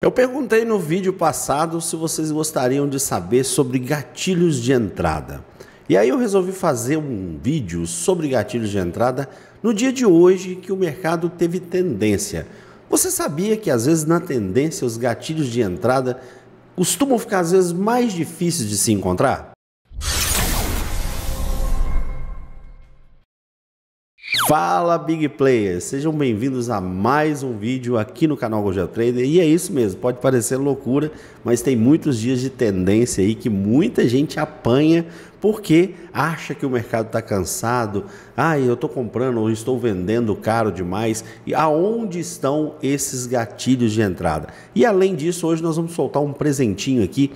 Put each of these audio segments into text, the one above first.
Eu perguntei no vídeo passado se vocês gostariam de saber sobre gatilhos de entrada. E aí eu resolvi fazer um vídeo sobre gatilhos de entrada no dia de hoje que o mercado teve tendência. Você sabia que às vezes na tendência os gatilhos de entrada costumam ficar às vezes mais difíceis de se encontrar? Fala Big Players, sejam bem-vindos a mais um vídeo aqui no canal Gojel Trader e é isso mesmo, pode parecer loucura, mas tem muitos dias de tendência aí que muita gente apanha porque acha que o mercado está cansado, ah, eu estou comprando ou estou vendendo caro demais, e aonde estão esses gatilhos de entrada? E além disso, hoje nós vamos soltar um presentinho aqui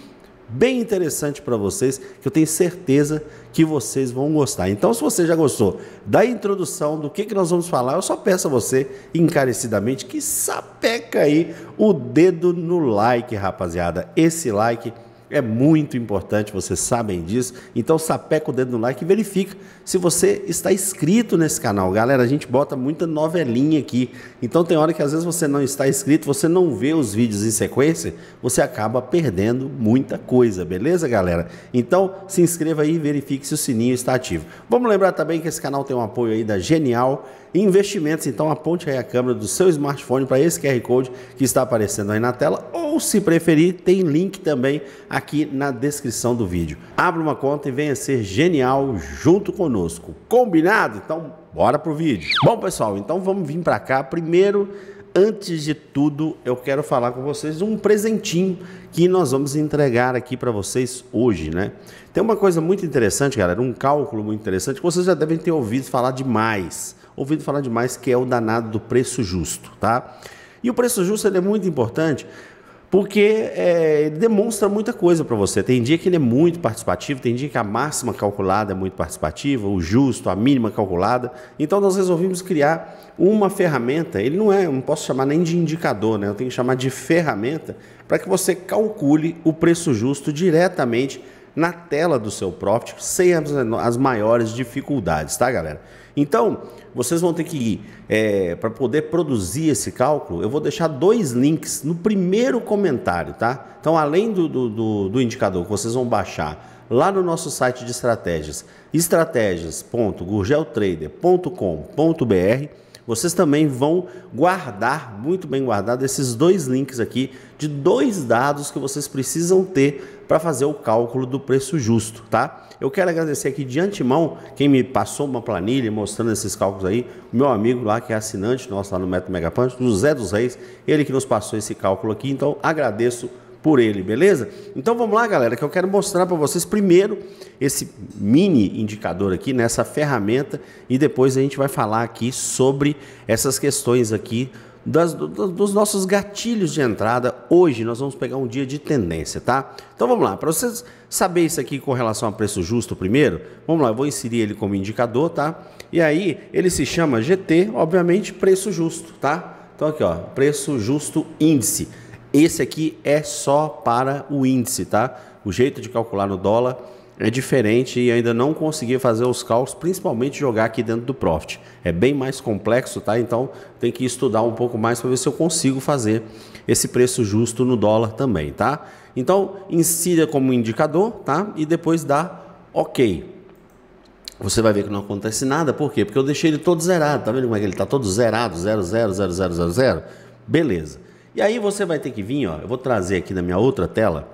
bem interessante para vocês, que eu tenho certeza que vocês vão gostar. Então, se você já gostou da introdução, do que, que nós vamos falar, eu só peço a você, encarecidamente, que sapeca aí o dedo no like, rapaziada. Esse like é muito importante, vocês sabem disso. Então, sapeca o dedo no like e verifica se você está inscrito nesse canal. Galera, a gente bota muita novelinha aqui. Então, tem hora que às vezes você não está inscrito, você não vê os vídeos em sequência, você acaba perdendo muita coisa, beleza, galera? Então, se inscreva aí e verifique se o sininho está ativo. Vamos lembrar também que esse canal tem um apoio aí da Genial investimentos. Então aponte aí a câmera do seu smartphone para esse QR Code que está aparecendo aí na tela ou se preferir, tem link também aqui na descrição do vídeo. Abra uma conta e venha ser genial junto conosco. Combinado? Então bora pro vídeo. Bom, pessoal, então vamos vir para cá primeiro antes de tudo, eu quero falar com vocês um presentinho que nós vamos entregar aqui para vocês hoje, né? Tem uma coisa muito interessante, galera, um cálculo muito interessante que vocês já devem ter ouvido falar demais ouvido falar demais, que é o danado do preço justo, tá? E o preço justo é muito importante porque é, demonstra muita coisa para você. Tem dia que ele é muito participativo, tem dia que a máxima calculada é muito participativa, o justo, a mínima calculada. Então nós resolvimos criar uma ferramenta, ele não é, não posso chamar nem de indicador, né? Eu tenho que chamar de ferramenta para que você calcule o preço justo diretamente na tela do seu Profit, sem as, as maiores dificuldades, tá, galera? Então, vocês vão ter que, é, para poder produzir esse cálculo, eu vou deixar dois links no primeiro comentário, tá? Então, além do, do, do indicador que vocês vão baixar lá no nosso site de estratégias, estratégias.gurgeltrader.com.br, vocês também vão guardar, muito bem guardado, esses dois links aqui de dois dados que vocês precisam ter para fazer o cálculo do preço justo, tá? Eu quero agradecer aqui de antemão quem me passou uma planilha mostrando esses cálculos aí, meu amigo lá que é assinante nosso lá no Método Megapunch, José dos Reis, ele que nos passou esse cálculo aqui, então agradeço por ele, beleza? Então vamos lá, galera, que eu quero mostrar para vocês primeiro esse mini indicador aqui nessa né, ferramenta e depois a gente vai falar aqui sobre essas questões aqui das, dos nossos gatilhos de entrada. Hoje nós vamos pegar um dia de tendência, tá? Então vamos lá, para vocês saberem isso aqui com relação a preço justo primeiro, vamos lá, eu vou inserir ele como indicador, tá? E aí ele se chama GT, obviamente, preço justo, tá? Então aqui, ó, preço justo índice. Esse aqui é só para o índice, tá? O jeito de calcular no dólar é diferente e ainda não consegui fazer os cálculos, principalmente jogar aqui dentro do Profit. É bem mais complexo, tá? Então tem que estudar um pouco mais para ver se eu consigo fazer esse preço justo no dólar também, tá? Então insira como indicador, tá? E depois dá OK. Você vai ver que não acontece nada, por quê? Porque eu deixei ele todo zerado, tá vendo como é que ele tá todo zerado, 0, 0, 0, 0, 0, 0. Beleza. E aí você vai ter que vir, ó, eu vou trazer aqui na minha outra tela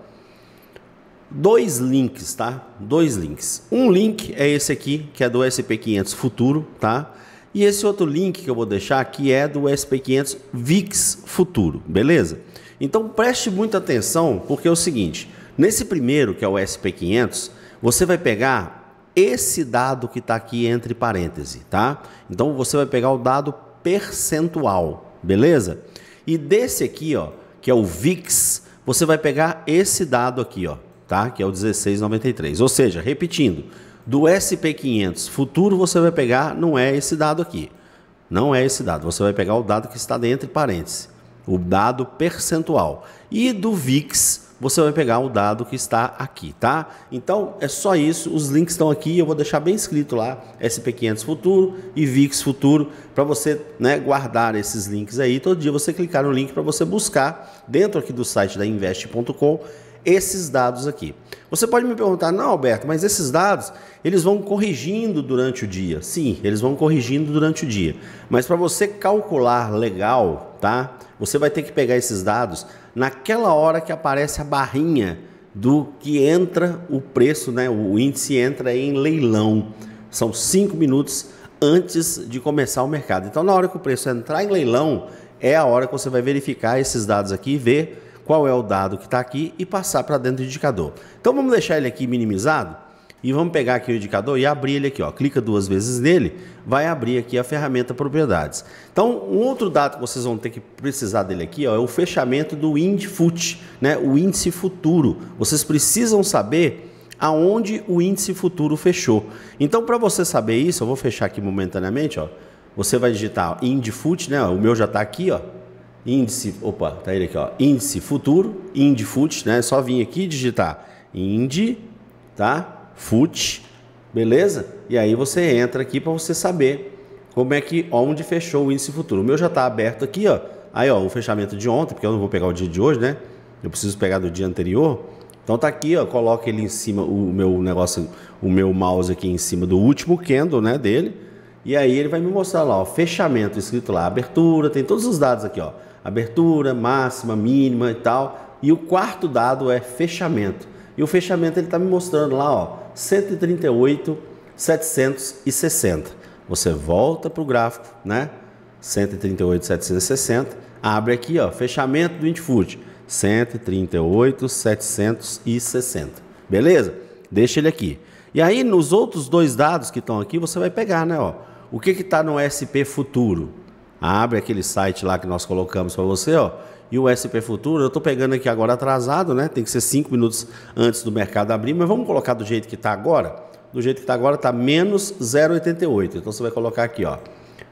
dois links, tá? Dois links. Um link é esse aqui, que é do SP500 Futuro, tá? E esse outro link que eu vou deixar aqui é do SP500 VIX Futuro, beleza? Então preste muita atenção, porque é o seguinte, nesse primeiro, que é o SP500, você vai pegar esse dado que está aqui entre parênteses, tá? Então você vai pegar o dado percentual, beleza? E desse aqui, ó, que é o VIX, você vai pegar esse dado aqui, ó, tá? Que é o 1693. Ou seja, repetindo, do SP500 futuro você vai pegar, não é esse dado aqui. Não é esse dado, você vai pegar o dado que está dentro de parênteses, o dado percentual. E do VIX você vai pegar o dado que está aqui, tá? Então é só isso, os links estão aqui, eu vou deixar bem escrito lá, SP500 Futuro e VIX Futuro, para você né, guardar esses links aí. Todo dia você clicar no link para você buscar dentro aqui do site da invest.com esses dados aqui. Você pode me perguntar, não, Alberto, mas esses dados eles vão corrigindo durante o dia. Sim, eles vão corrigindo durante o dia. Mas para você calcular legal, tá? Você vai ter que pegar esses dados naquela hora que aparece a barrinha do que entra o preço, né? O índice entra em leilão. São cinco minutos antes de começar o mercado. Então, na hora que o preço entrar em leilão, é a hora que você vai verificar esses dados aqui ver qual é o dado que está aqui e passar para dentro do indicador. Então, vamos deixar ele aqui minimizado e vamos pegar aqui o indicador e abrir ele aqui, ó. Clica duas vezes nele, vai abrir aqui a ferramenta propriedades. Então, um outro dado que vocês vão ter que precisar dele aqui, ó, é o fechamento do IndFut, né? O índice futuro. Vocês precisam saber aonde o índice futuro fechou. Então, para você saber isso, eu vou fechar aqui momentaneamente, ó. Você vai digitar IndFut, né? O meu já está aqui, ó índice, opa, tá ele aqui, ó, índice futuro, indifut, né? É só vir aqui digitar ind, tá? foot, beleza? E aí você entra aqui para você saber como é que onde fechou o índice futuro. O meu já está aberto aqui, ó. Aí, ó, o fechamento de ontem, porque eu não vou pegar o dia de hoje, né? Eu preciso pegar do dia anterior. Então tá aqui, ó, coloca ele em cima o meu negócio, o meu mouse aqui em cima do último candle, né, dele. E aí ele vai me mostrar lá, ó, fechamento escrito lá, abertura, tem todos os dados aqui, ó. Abertura, máxima, mínima e tal. E o quarto dado é fechamento. E o fechamento ele está me mostrando lá, ó, 138,760. Você volta para o gráfico, né? 138,760. Abre aqui, ó, fechamento do Intifute, 138,760. Beleza? Deixa ele aqui. E aí, nos outros dois dados que estão aqui, você vai pegar, né? Ó, o que está no SP Futuro? Abre aquele site lá que nós colocamos para você, ó, e o SP Futuro, eu estou pegando aqui agora atrasado, né? Tem que ser cinco minutos antes do mercado abrir, mas vamos colocar do jeito que está agora. Do jeito que está agora está menos 0,88. Então você vai colocar aqui, ó,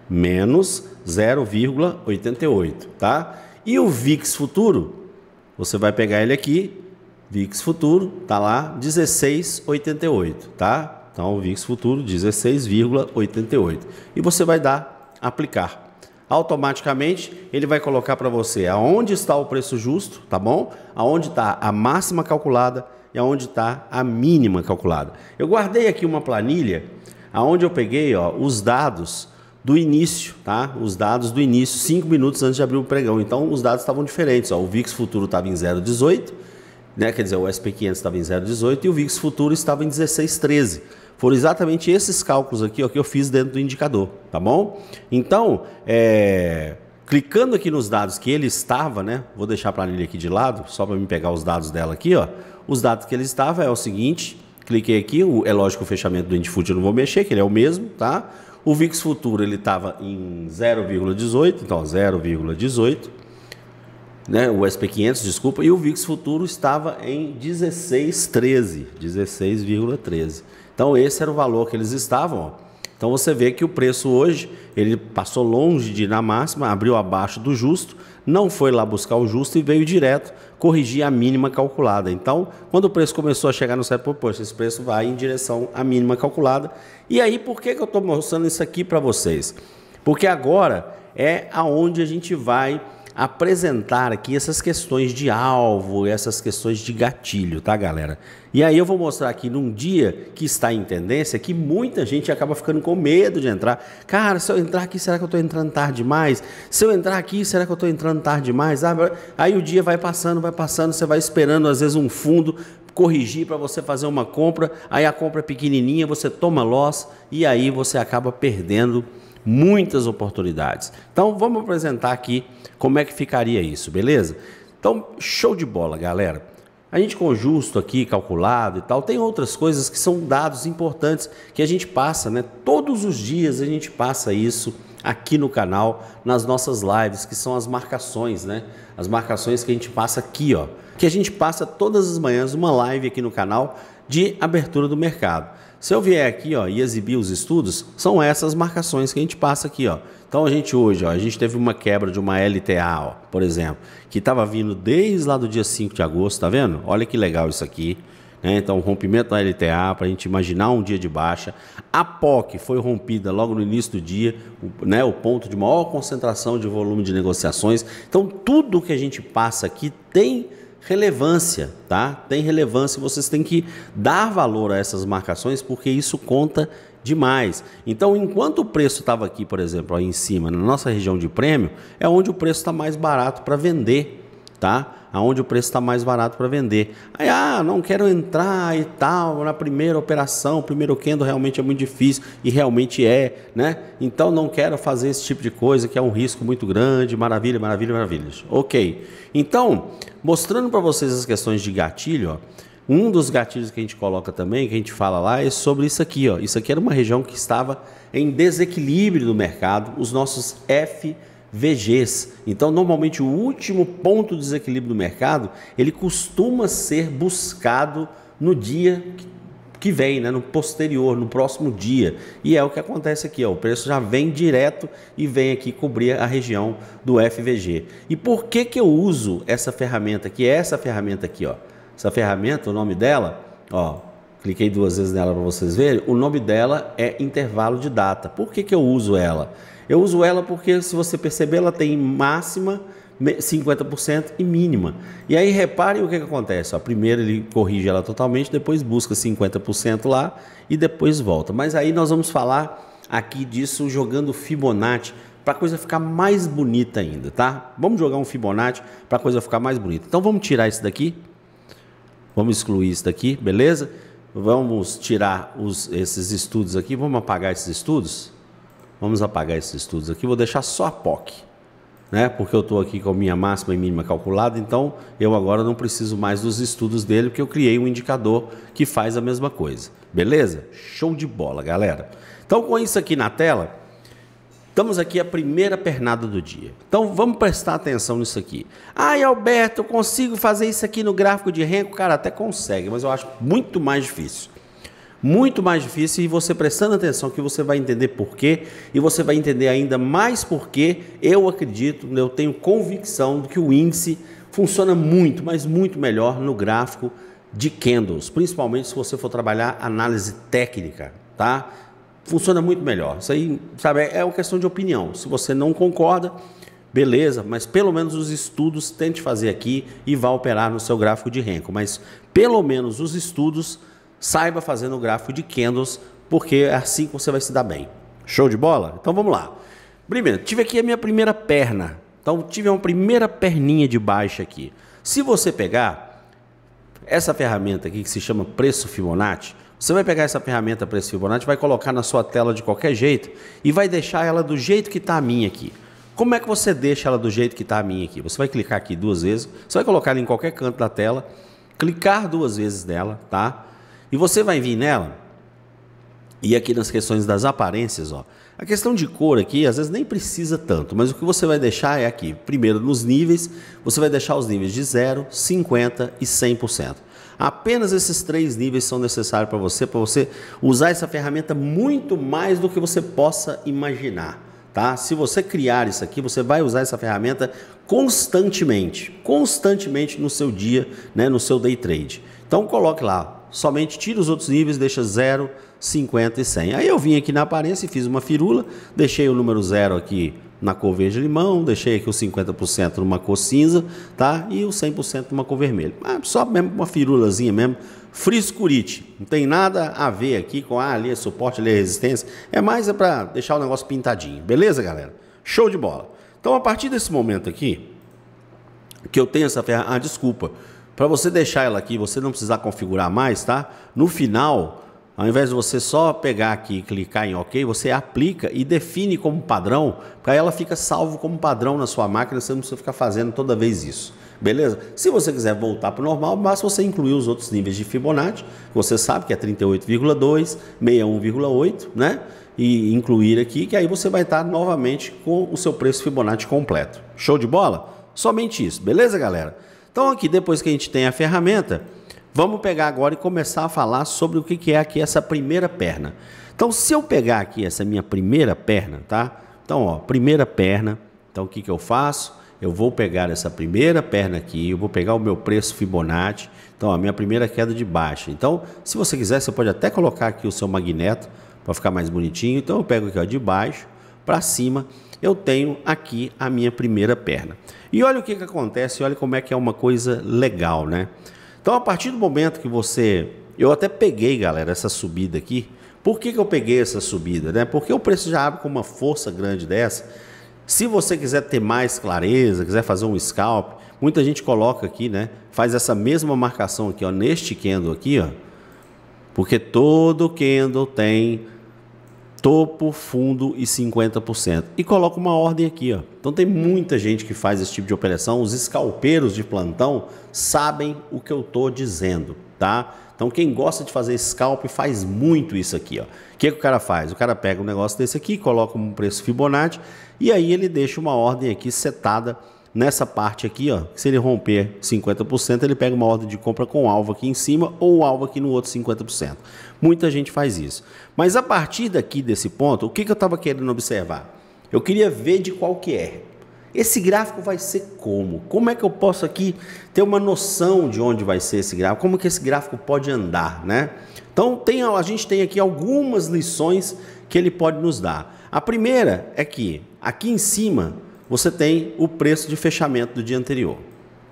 menos 0,88, tá? E o VIX Futuro, você vai pegar ele aqui, VIX Futuro, tá lá 16,88, tá? Então o VIX Futuro 16,88. E você vai dar aplicar automaticamente ele vai colocar para você aonde está o preço justo, tá bom? Aonde está a máxima calculada e aonde está a mínima calculada. Eu guardei aqui uma planilha aonde eu peguei ó, os dados do início, tá? Os dados do início, 5 minutos antes de abrir o pregão. Então os dados estavam diferentes. Ó. O VIX futuro estava em 0,18, né? quer dizer, o SP500 estava em 0,18 e o VIX futuro estava em 16,13. Foram exatamente esses cálculos aqui ó, que eu fiz dentro do indicador, tá bom? Então, é, clicando aqui nos dados que ele estava, né? Vou deixar a planilha aqui de lado, só para me pegar os dados dela aqui, ó. Os dados que ele estava é o seguinte, cliquei aqui, o, é lógico o fechamento do Endfood eu não vou mexer, que ele é o mesmo, tá? O VIX futuro ele estava em 0,18, então 0,18 né, o SP500, desculpa, e o VIX futuro estava em 16,13, 16,13. Então esse era o valor que eles estavam. Ó. Então você vê que o preço hoje, ele passou longe de ir na máxima, abriu abaixo do justo, não foi lá buscar o justo e veio direto corrigir a mínima calculada. Então, quando o preço começou a chegar no certo, poxa, esse preço vai em direção à mínima calculada. E aí, por que, que eu estou mostrando isso aqui para vocês? Porque agora é aonde a gente vai apresentar aqui essas questões de alvo, essas questões de gatilho, tá, galera? E aí eu vou mostrar aqui num dia que está em tendência que muita gente acaba ficando com medo de entrar. Cara, se eu entrar aqui, será que eu estou entrando tarde demais? Se eu entrar aqui, será que eu estou entrando tarde demais? Ah, aí o dia vai passando, vai passando, você vai esperando às vezes um fundo corrigir para você fazer uma compra, aí a compra é pequenininha, você toma loss e aí você acaba perdendo muitas oportunidades. Então vamos apresentar aqui como é que ficaria isso, beleza? Então, show de bola, galera. A gente com justo aqui, calculado e tal, tem outras coisas que são dados importantes que a gente passa, né? Todos os dias a gente passa isso aqui no canal, nas nossas lives, que são as marcações, né? As marcações que a gente passa aqui, ó. Que a gente passa todas as manhãs uma live aqui no canal de abertura do mercado. Se eu vier aqui ó, e exibir os estudos, são essas marcações que a gente passa aqui. Ó. Então a gente hoje, ó, a gente teve uma quebra de uma LTA, ó, por exemplo, que estava vindo desde lá do dia 5 de agosto, tá vendo? Olha que legal isso aqui. Né? Então, rompimento da LTA, para a gente imaginar um dia de baixa. A POC foi rompida logo no início do dia, o, né, o ponto de maior concentração de volume de negociações. Então, tudo que a gente passa aqui tem relevância, tá? Tem relevância, vocês têm que dar valor a essas marcações porque isso conta demais. Então, enquanto o preço estava aqui, por exemplo, aí em cima, na nossa região de prêmio, é onde o preço está mais barato para vender tá? Aonde o preço está mais barato para vender. Aí, ah, não quero entrar e tal, na primeira operação, primeiro candle realmente é muito difícil e realmente é, né? Então não quero fazer esse tipo de coisa que é um risco muito grande, maravilha, maravilha, maravilha. OK. Então, mostrando para vocês as questões de gatilho, ó, um dos gatilhos que a gente coloca também, que a gente fala lá, é sobre isso aqui, ó. Isso aqui era uma região que estava em desequilíbrio do mercado, os nossos F VGs. Então, normalmente o último ponto de desequilíbrio do mercado, ele costuma ser buscado no dia que vem, né? no posterior, no próximo dia. E é o que acontece aqui, ó. o preço já vem direto e vem aqui cobrir a região do FVG. E por que, que eu uso essa ferramenta aqui? É essa ferramenta aqui, ó. essa ferramenta, o nome dela, ó, cliquei duas vezes nela para vocês verem, o nome dela é intervalo de data. Por que, que eu uso ela? Eu uso ela porque, se você perceber, ela tem máxima 50% e mínima. E aí reparem o que, que acontece. Ó, primeiro ele corrige ela totalmente, depois busca 50% lá e depois volta. Mas aí nós vamos falar aqui disso jogando Fibonacci para a coisa ficar mais bonita ainda, tá? Vamos jogar um Fibonacci para a coisa ficar mais bonita. Então vamos tirar isso daqui. Vamos excluir isso daqui, beleza? Vamos tirar os, esses estudos aqui. Vamos apagar esses estudos? Vamos apagar esses estudos aqui, vou deixar só a POC, né? Porque eu estou aqui com a minha máxima e mínima calculada, então eu agora não preciso mais dos estudos dele, porque eu criei um indicador que faz a mesma coisa. Beleza? Show de bola, galera. Então, com isso aqui na tela, Estamos aqui a primeira pernada do dia. Então vamos prestar atenção nisso aqui. Ai, Alberto, eu consigo fazer isso aqui no gráfico de renco? Cara, até consegue, mas eu acho muito mais difícil muito mais difícil e você prestando atenção que você vai entender por quê e você vai entender ainda mais por quê. Eu acredito, eu tenho convicção de que o índice funciona muito, mas muito melhor no gráfico de candles, principalmente se você for trabalhar análise técnica, tá? Funciona muito melhor. Isso aí, sabe, é uma questão de opinião. Se você não concorda, beleza, mas pelo menos os estudos tente fazer aqui e vá operar no seu gráfico de renco, mas pelo menos os estudos Saiba fazer no gráfico de candles, porque é assim que você vai se dar bem. Show de bola? Então vamos lá. Primeiro, tive aqui a minha primeira perna. Então tive uma primeira perninha de baixa aqui. Se você pegar essa ferramenta aqui que se chama preço Fibonacci, você vai pegar essa ferramenta preço Fibonacci, vai colocar na sua tela de qualquer jeito e vai deixar ela do jeito que está a minha aqui. Como é que você deixa ela do jeito que está a minha aqui? Você vai clicar aqui duas vezes, você vai colocar ela em qualquer canto da tela, clicar duas vezes nela, tá? E você vai vir nela, e aqui nas questões das aparências, ó. A questão de cor aqui, às vezes nem precisa tanto, mas o que você vai deixar é aqui, primeiro nos níveis, você vai deixar os níveis de 0, 50 e 100%. Apenas esses três níveis são necessários para você, para você usar essa ferramenta muito mais do que você possa imaginar. Tá? Se você criar isso aqui, você vai usar essa ferramenta constantemente, constantemente no seu dia, né, no seu day trade. Então coloque lá somente tira os outros níveis, deixa 0, 50 e 100. Aí eu vim aqui na aparência e fiz uma firula, deixei o número 0 aqui na cor verde limão, deixei aqui o 50% numa cor cinza, tá? E o 100% numa cor vermelha. só mesmo uma firulazinha mesmo, friscurite. Não tem nada a ver aqui com ah, ali é suporte, ali é resistência. É mais é para deixar o negócio pintadinho. Beleza, galera? Show de bola. Então, a partir desse momento aqui, que eu tenho essa ferramenta, ah, desculpa, para você deixar ela aqui, você não precisar configurar mais, tá? No final, ao invés de você só pegar aqui e clicar em OK, você aplica e define como padrão, para ela fica salvo como padrão na sua máquina, você não precisa ficar fazendo toda vez isso. Beleza? Se você quiser voltar para o normal, basta você incluir os outros níveis de Fibonacci, você sabe que é 38,2, 61,8, né? E incluir aqui, que aí você vai estar novamente com o seu preço Fibonacci completo. Show de bola? Somente isso, beleza, galera? Então, aqui, depois que a gente tem a ferramenta, vamos pegar agora e começar a falar sobre o que é aqui essa primeira perna. Então, se eu pegar aqui essa minha primeira perna, tá? Então, ó, primeira perna. Então, o que, que eu faço? Eu vou pegar essa primeira perna aqui, eu vou pegar o meu preço Fibonacci. Então, a minha primeira queda de baixa. Então, se você quiser, você pode até colocar aqui o seu magneto para ficar mais bonitinho. Então, eu pego aqui ó, de baixo para cima, eu tenho aqui a minha primeira perna. E olha o que, que acontece, olha como é que é uma coisa legal, né? Então, a partir do momento que você... Eu até peguei, galera, essa subida aqui. Por que, que eu peguei essa subida, né? Porque o preço já abre com uma força grande dessa. Se você quiser ter mais clareza, quiser fazer um scalp, muita gente coloca aqui, né? Faz essa mesma marcação aqui, ó, neste candle aqui, ó. Porque todo candle tem topo, fundo e 50%. E coloca uma ordem aqui, ó. Então tem muita gente que faz esse tipo de operação, os escalpeiros de plantão sabem o que eu tô dizendo, tá? Então quem gosta de fazer scalp faz muito isso aqui, ó. O que, que o cara faz? O cara pega um negócio desse aqui, coloca um preço Fibonacci e aí ele deixa uma ordem aqui setada nessa parte aqui, ó, se ele romper 50%, ele pega uma ordem de compra com alvo aqui em cima ou alvo aqui no outro 50%. Muita gente faz isso. Mas a partir daqui desse ponto, o que, que eu estava querendo observar? Eu queria ver de qual que é. Esse gráfico vai ser como? Como é que eu posso aqui ter uma noção de onde vai ser esse gráfico? Como que esse gráfico pode andar, né? Então, tem, a gente tem aqui algumas lições que ele pode nos dar. A primeira é que aqui em cima você tem o preço de fechamento do dia anterior,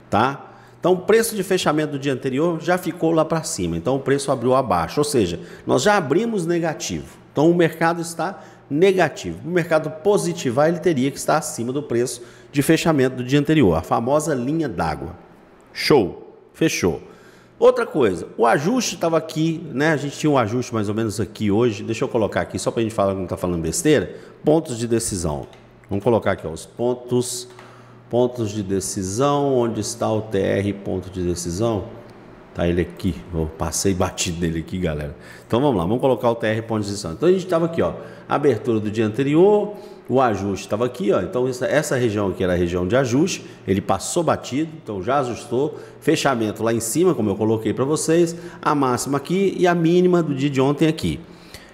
tá? Então, o preço de fechamento do dia anterior já ficou lá para cima, então o preço abriu abaixo, ou seja, nós já abrimos negativo. Então, o mercado está negativo. O mercado positivar, ele teria que estar acima do preço de fechamento do dia anterior, a famosa linha d'água. Show, fechou. Outra coisa, o ajuste estava aqui, né? A gente tinha um ajuste mais ou menos aqui hoje. Deixa eu colocar aqui só para a gente falar que não está falando besteira. Pontos de decisão. Vamos colocar aqui ó, os pontos, pontos de decisão, onde está o TR ponto de decisão. Tá ele aqui, eu passei batido nele aqui, galera. Então vamos lá, vamos colocar o TR ponto de decisão. Então a gente estava aqui, ó, abertura do dia anterior, o ajuste estava aqui, ó. Então essa, essa região aqui era a região de ajuste, ele passou batido, então já ajustou. Fechamento lá em cima, como eu coloquei para vocês, a máxima aqui e a mínima do dia de ontem aqui.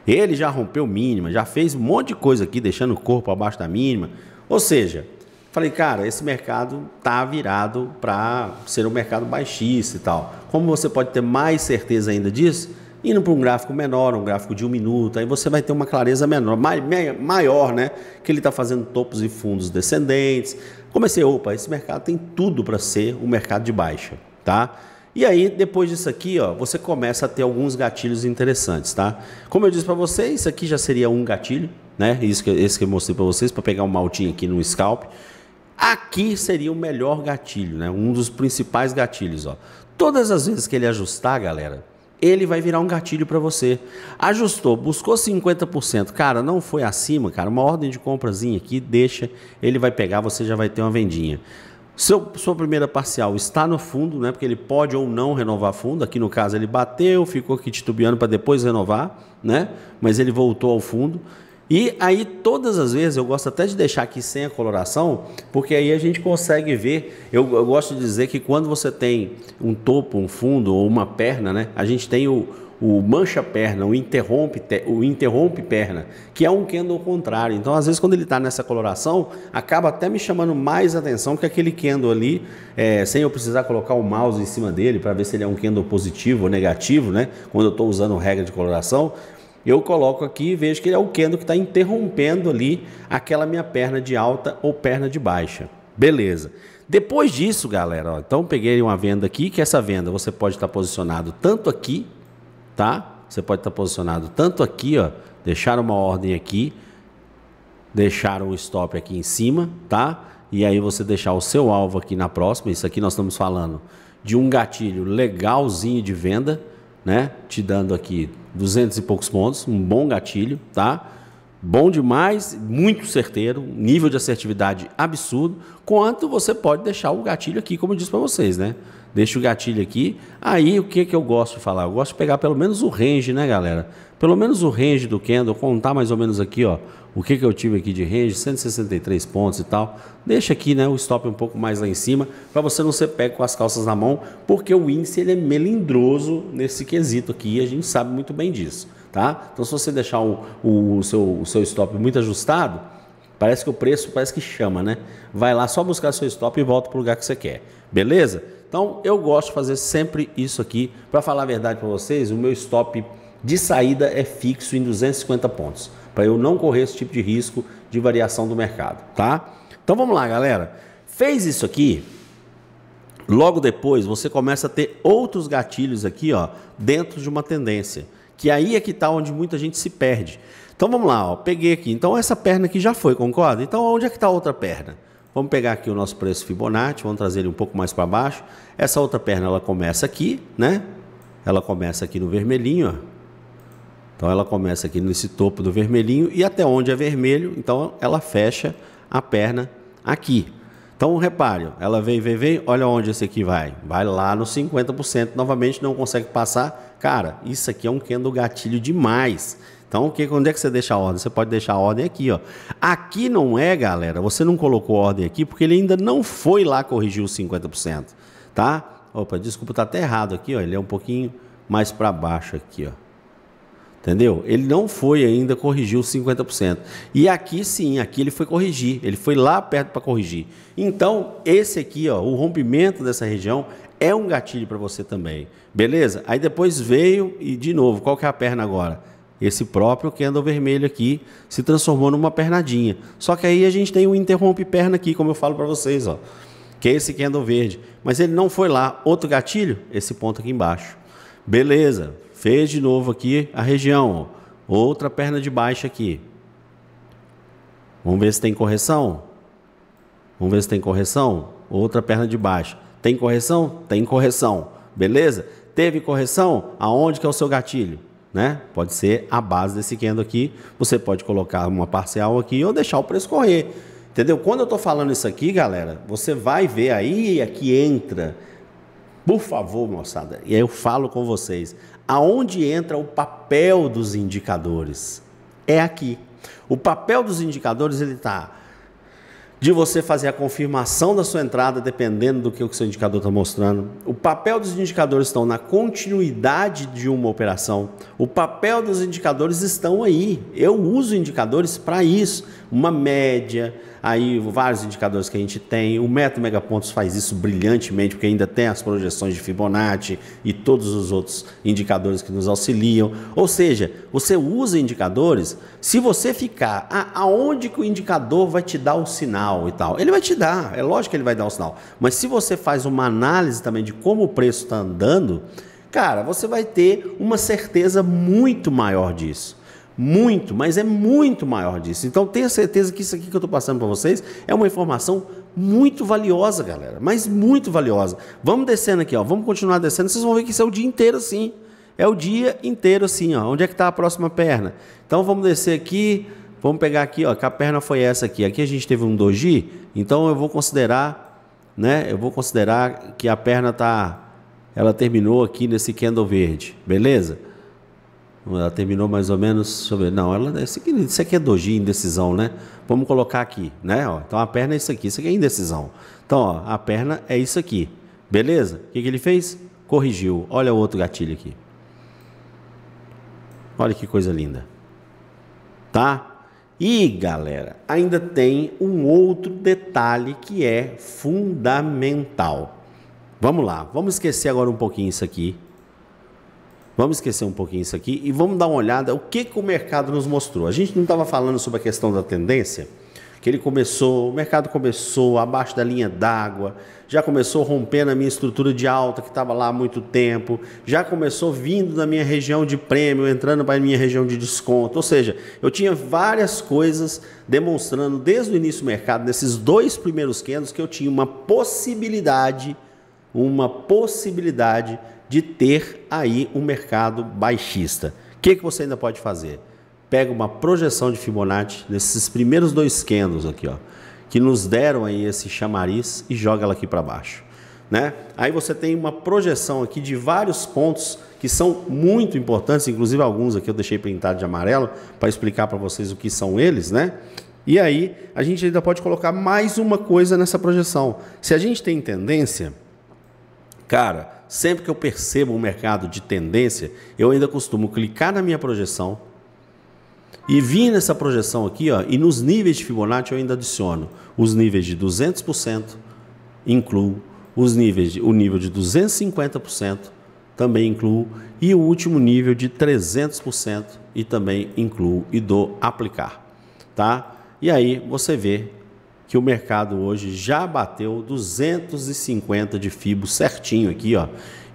Ele já rompeu mínima, já fez um monte de coisa aqui, deixando o corpo abaixo da mínima. Ou seja, falei, cara, esse mercado tá virado para ser um mercado baixista e tal. Como você pode ter mais certeza ainda disso? Indo para um gráfico menor, um gráfico de um minuto, aí você vai ter uma clareza menor, maior, né? Que ele está fazendo topos e fundos descendentes. Comecei, opa, esse mercado tem tudo para ser um mercado de baixa, tá? E aí, depois disso aqui, ó, você começa a ter alguns gatilhos interessantes, tá? Como eu disse para vocês, isso aqui já seria um gatilho, né? Isso que, esse que eu mostrei para vocês, para pegar um maltinho aqui no scalp. Aqui seria o melhor gatilho, né? Um dos principais gatilhos, ó. Todas as vezes que ele ajustar, galera, ele vai virar um gatilho para você. Ajustou, buscou 50%, cara, não foi acima, cara, uma ordem de comprazinha aqui, deixa, ele vai pegar, você já vai ter uma vendinha. Seu, sua primeira parcial está no fundo, né? Porque ele pode ou não renovar fundo. Aqui no caso ele bateu, ficou aqui titubeando para depois renovar, né? Mas ele voltou ao fundo. E aí todas as vezes eu gosto até de deixar aqui sem a coloração, porque aí a gente consegue ver. Eu, eu gosto de dizer que quando você tem um topo, um fundo ou uma perna, né? A gente tem o o mancha-perna, o interrompe, o interrompe perna, que é um candle ao contrário. Então, às vezes, quando ele está nessa coloração, acaba até me chamando mais atenção que aquele candle ali, é, sem eu precisar colocar o mouse em cima dele para ver se ele é um candle positivo ou negativo, né? Quando eu estou usando regra de coloração, eu coloco aqui e vejo que ele é o candle que está interrompendo ali aquela minha perna de alta ou perna de baixa. Beleza. Depois disso, galera, ó, então peguei uma venda aqui, que essa venda você pode estar tá posicionado tanto aqui tá? Você pode estar tá posicionado tanto aqui, ó, deixar uma ordem aqui, deixar um stop aqui em cima, tá? E aí você deixar o seu alvo aqui na próxima. Isso aqui nós estamos falando de um gatilho legalzinho de venda, né? Te dando aqui 200 e poucos pontos, um bom gatilho, tá? Bom demais, muito certeiro, nível de assertividade absurdo. Quanto você pode deixar o gatilho aqui, como eu disse para vocês, né? Deixa o gatilho aqui. Aí o que, que eu gosto de falar? Eu gosto de pegar pelo menos o range, né, galera? Pelo menos o range do candle, contar mais ou menos aqui, ó. O que, que eu tive aqui de range, 163 pontos e tal. Deixa aqui, né, o stop um pouco mais lá em cima, para você não ser pego com as calças na mão, porque o índice ele é melindroso nesse quesito aqui, e a gente sabe muito bem disso, tá? Então se você deixar o, o, o seu, o seu stop muito ajustado, parece que o preço parece que chama, né? Vai lá só buscar seu stop e volta para o lugar que você quer. Beleza? Então eu gosto de fazer sempre isso aqui. Para falar a verdade para vocês, o meu stop de saída é fixo em 250 pontos, para eu não correr esse tipo de risco de variação do mercado, tá? Então vamos lá, galera. Fez isso aqui, logo depois você começa a ter outros gatilhos aqui, ó, dentro de uma tendência, que aí é que tá onde muita gente se perde. Então vamos lá, ó, peguei aqui. Então essa perna aqui já foi, concorda? Então onde é que tá a outra perna? Vamos pegar aqui o nosso preço Fibonacci, vamos trazer ele um pouco mais para baixo. Essa outra perna ela começa aqui, né? Ela começa aqui no vermelhinho, ó. Então ela começa aqui nesse topo do vermelhinho e até onde é vermelho, então ela fecha a perna aqui. Então repare, ela vem, vem, vem, olha onde esse aqui vai. Vai lá no 50%, novamente não consegue passar. Cara, isso aqui é um candle gatilho demais. Então, o que, onde é que você deixa a ordem? Você pode deixar a ordem aqui, ó. Aqui não é, galera, você não colocou ordem aqui porque ele ainda não foi lá corrigir os 50%, tá? Opa, desculpa, tá até errado aqui, ó. Ele é um pouquinho mais para baixo aqui, ó. Entendeu? Ele não foi ainda corrigir os 50%. E aqui sim, aqui ele foi corrigir, ele foi lá perto para corrigir. Então, esse aqui, ó, o rompimento dessa região é um gatilho para você também. Beleza? Aí depois veio e de novo, qual que é a perna agora? Esse próprio candle vermelho aqui se transformou numa pernadinha. Só que aí a gente tem um interrompe-perna aqui, como eu falo para vocês, ó, que é esse candle verde. Mas ele não foi lá. Outro gatilho? Esse ponto aqui embaixo. Beleza, fez de novo aqui a região. Ó. Outra perna de baixo aqui. Vamos ver se tem correção. Vamos ver se tem correção. Outra perna de baixo. Tem correção? Tem correção. Beleza? Teve correção? Aonde que é o seu gatilho? né? Pode ser a base desse candle aqui. Você pode colocar uma parcial aqui ou deixar o preço correr. Entendeu? Quando eu estou falando isso aqui, galera, você vai ver aí aqui entra. Por favor, moçada, e eu falo com vocês, aonde entra o papel dos indicadores? É aqui. O papel dos indicadores ele está de você fazer a confirmação da sua entrada, dependendo do que o seu indicador está mostrando. O papel dos indicadores estão na continuidade de uma operação. O papel dos indicadores estão aí. Eu uso indicadores para isso uma média, aí vários indicadores que a gente tem. O Metro Megapontos faz isso brilhantemente, porque ainda tem as projeções de Fibonacci e todos os outros indicadores que nos auxiliam. Ou seja, você usa indicadores, se você ficar a, ah, aonde que o indicador vai te dar o sinal e tal, ele vai te dar, é lógico que ele vai dar o sinal. Mas se você faz uma análise também de como o preço está andando, cara, você vai ter uma certeza muito maior disso muito, mas é muito maior disso. Então tenha certeza que isso aqui que eu estou passando para vocês é uma informação muito valiosa, galera, mas muito valiosa. Vamos descendo aqui, ó, vamos continuar descendo, vocês vão ver que isso é o dia inteiro assim. É o dia inteiro assim, ó. Onde é que está a próxima perna? Então vamos descer aqui, vamos pegar aqui, ó, que a perna foi essa aqui. Aqui a gente teve um doji, então eu vou considerar, né? Eu vou considerar que a perna tá ela terminou aqui nesse candle verde, beleza? Ela terminou mais ou menos, deixa eu ver. Não, ela, isso é aqui, isso aqui é doji, indecisão, né? Vamos colocar aqui, né? Ó, então a perna é isso aqui, isso aqui é indecisão. Então, ó, a perna é isso aqui. Beleza? O que, que ele fez? Corrigiu. Olha o outro gatilho aqui. Olha que coisa linda. Tá? E galera, ainda tem um outro detalhe que é fundamental. Vamos lá, vamos esquecer agora um pouquinho isso aqui, Vamos esquecer um pouquinho isso aqui e vamos dar uma olhada o que, que o mercado nos mostrou. A gente não estava falando sobre a questão da tendência, que ele começou, o mercado começou abaixo da linha d'água, já começou rompendo a minha estrutura de alta que estava lá há muito tempo, já começou vindo da minha região de prêmio, entrando para a minha região de desconto. Ou seja, eu tinha várias coisas demonstrando desde o início do mercado, nesses dois primeiros candles, que eu tinha uma possibilidade, uma possibilidade de ter aí um mercado baixista. O que, que você ainda pode fazer? Pega uma projeção de Fibonacci nesses primeiros dois candles aqui, ó, que nos deram aí esse chamariz e joga ela aqui para baixo. Né? Aí você tem uma projeção aqui de vários pontos que são muito importantes, inclusive alguns aqui eu deixei pintado de amarelo para explicar para vocês o que são eles, né? E aí a gente ainda pode colocar mais uma coisa nessa projeção. Se a gente tem tendência, cara, sempre que eu percebo um mercado de tendência, eu ainda costumo clicar na minha projeção e vir nessa projeção aqui, ó, e nos níveis de Fibonacci eu ainda adiciono os níveis de 200%, incluo os níveis de, o nível de 250%, também incluo, e o último nível de 300% e também incluo e dou aplicar, tá? E aí você vê que o mercado hoje já bateu 250 de FIBO certinho aqui, ó.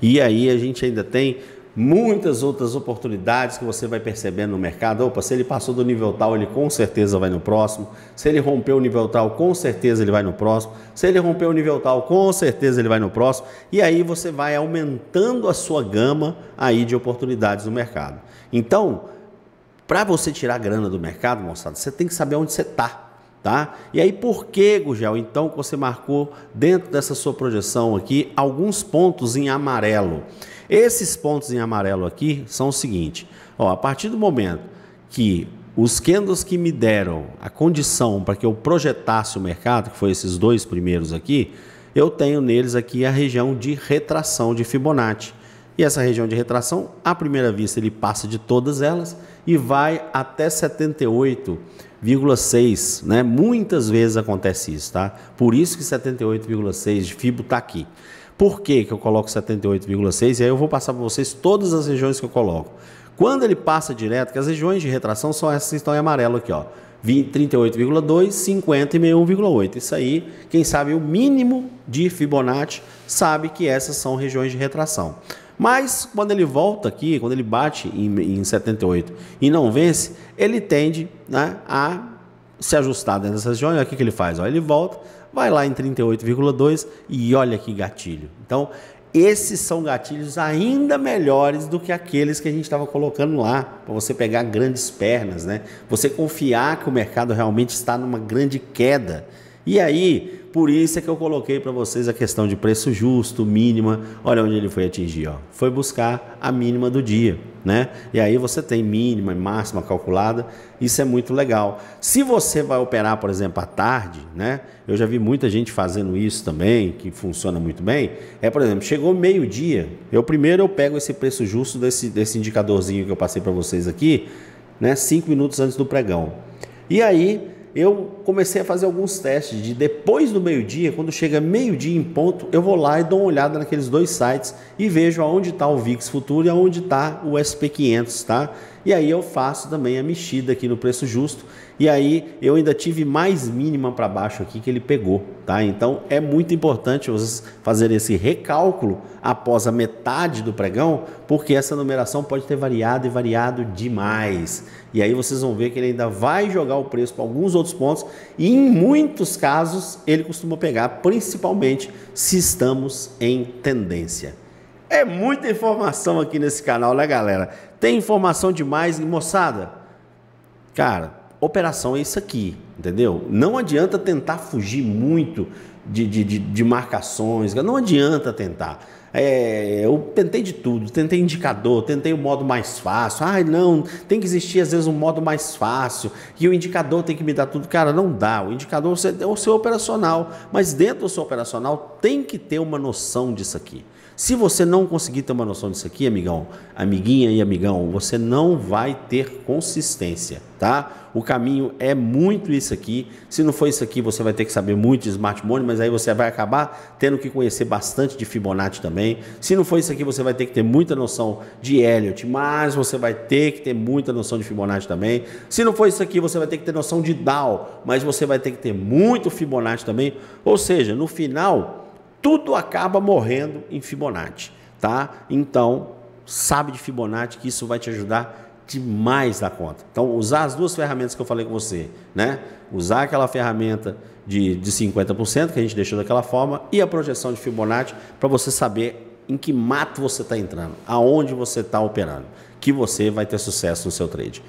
E aí a gente ainda tem muitas outras oportunidades que você vai percebendo no mercado. Opa, se ele passou do nível tal, ele com certeza vai no próximo. Se ele rompeu o nível tal, com certeza ele vai no próximo. Se ele rompeu o nível tal, com certeza ele vai no próximo. E aí você vai aumentando a sua gama aí de oportunidades no mercado. Então, para você tirar grana do mercado, moçada, você tem que saber onde você está tá? E aí por que, Gugel, então que você marcou dentro dessa sua projeção aqui alguns pontos em amarelo? Esses pontos em amarelo aqui são o seguinte, ó, a partir do momento que os candles que me deram a condição para que eu projetasse o mercado, que foi esses dois primeiros aqui, eu tenho neles aqui a região de retração de Fibonacci. E essa região de retração, à primeira vista, ele passa de todas elas e vai até 78 78,6, né? Muitas vezes acontece isso, tá? Por isso que 78,6 de FIBO está aqui. Por que, que eu coloco 78,6? E aí eu vou passar para vocês todas as regiões que eu coloco. Quando ele passa direto, que as regiões de retração são essas que estão em amarelo aqui, ó. 38,2, 50 e 61,8. Isso aí, quem sabe o mínimo de Fibonacci sabe que essas são regiões de retração. Mas quando ele volta aqui, quando ele bate em, em 78 e não vence, ele tende né, a se ajustar dentro dessas regiões. O que, ele faz? Olha ele volta, vai lá em 38,2 e olha que gatilho. Então, esses são gatilhos ainda melhores do que aqueles que a gente estava colocando lá, para você pegar grandes pernas, né? Você confiar que o mercado realmente está numa grande queda. E aí, por isso é que eu coloquei para vocês a questão de preço justo, mínima. Olha onde ele foi atingir, ó. Foi buscar a mínima do dia, né? E aí você tem mínima e máxima calculada. Isso é muito legal. Se você vai operar, por exemplo, à tarde, né? Eu já vi muita gente fazendo isso também, que funciona muito bem. É, por exemplo, chegou meio-dia, eu primeiro eu pego esse preço justo desse desse indicadorzinho que eu passei para vocês aqui, né? Cinco minutos antes do pregão. E aí eu comecei a fazer alguns testes de depois do meio-dia, quando chega meio-dia em ponto, eu vou lá e dou uma olhada naqueles dois sites e vejo aonde está o VIX futuro e aonde está o SP500, tá? E aí eu faço também a mexida aqui no preço justo e aí eu ainda tive mais mínima para baixo aqui que ele pegou, tá? Então é muito importante vocês fazerem esse recálculo após a metade do pregão, porque essa numeração pode ter variado e variado demais. E aí vocês vão ver que ele ainda vai jogar o preço para alguns outros pontos e em muitos casos ele costuma pegar, principalmente se estamos em tendência. É muita informação aqui nesse canal, né, galera? Tem informação demais, e moçada. Cara, operação é isso aqui, entendeu? Não adianta tentar fugir muito de, de, de, de marcações, não adianta tentar. É, eu tentei de tudo, tentei indicador, tentei o modo mais fácil. Ai, ah, não, tem que existir às vezes um modo mais fácil e o indicador tem que me dar tudo. Cara, não dá. O indicador é o seu operacional, mas dentro do seu operacional tem que ter uma noção disso aqui. Se você não conseguir ter uma noção disso aqui, amigão, amiguinha e amigão, você não vai ter consistência, tá? O caminho é muito isso aqui. Se não for isso aqui, você vai ter que saber muito de smart money, mas aí você vai acabar tendo que conhecer bastante de Fibonacci também. Se não for isso aqui, você vai ter que ter muita noção de Elliot, mas você vai ter que ter muita noção de Fibonacci também. Se não for isso aqui, você vai ter que ter noção de Dow, mas você vai ter que ter muito Fibonacci também. Ou seja, no final, tudo acaba morrendo em Fibonacci, tá? Então, sabe de Fibonacci que isso vai te ajudar demais da conta. Então, usar as duas ferramentas que eu falei com você, né? Usar aquela ferramenta de, de 50% que a gente deixou daquela forma e a projeção de Fibonacci para você saber em que mato você está entrando, aonde você está operando, que você vai ter sucesso no seu trade.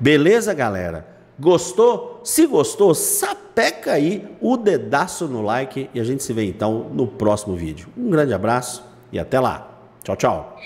Beleza, galera? Gostou? Se gostou, sabe peca aí o dedaço no like e a gente se vê então no próximo vídeo. Um grande abraço e até lá. Tchau, tchau.